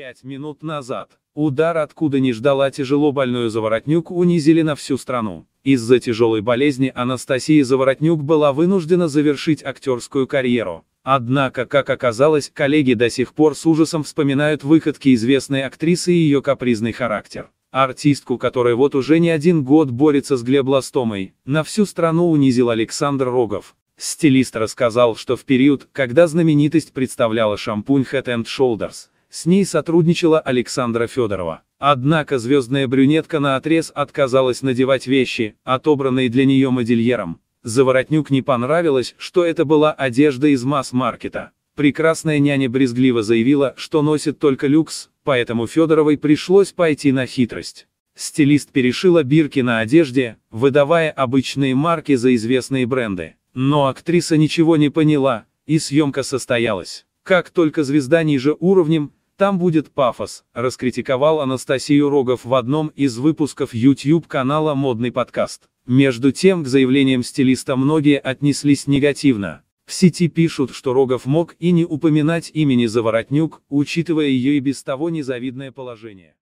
Пять минут назад. Удар откуда не ждала тяжело больную Заворотнюк унизили на всю страну. Из-за тяжелой болезни Анастасия Заворотнюк была вынуждена завершить актерскую карьеру. Однако, как оказалось, коллеги до сих пор с ужасом вспоминают выходки известной актрисы и ее капризный характер. Артистку, которая вот уже не один год борется с глебластомой, на всю страну унизил Александр Рогов. Стилист рассказал, что в период, когда знаменитость представляла шампунь Head and Shoulders, с ней сотрудничала Александра Федорова. Однако звездная брюнетка наотрез отказалась надевать вещи, отобранные для нее модельером. Заворотнюк не понравилось, что это была одежда из масс-маркета. Прекрасная няня брезгливо заявила, что носит только люкс, поэтому Федоровой пришлось пойти на хитрость. Стилист перешила бирки на одежде, выдавая обычные марки за известные бренды. Но актриса ничего не поняла, и съемка состоялась. Как только звезда ниже уровнем, там будет пафос, раскритиковал Анастасию Рогов в одном из выпусков YouTube канала «Модный подкаст». Между тем, к заявлениям стилиста многие отнеслись негативно. В сети пишут, что Рогов мог и не упоминать имени Заворотнюк, учитывая ее и без того незавидное положение.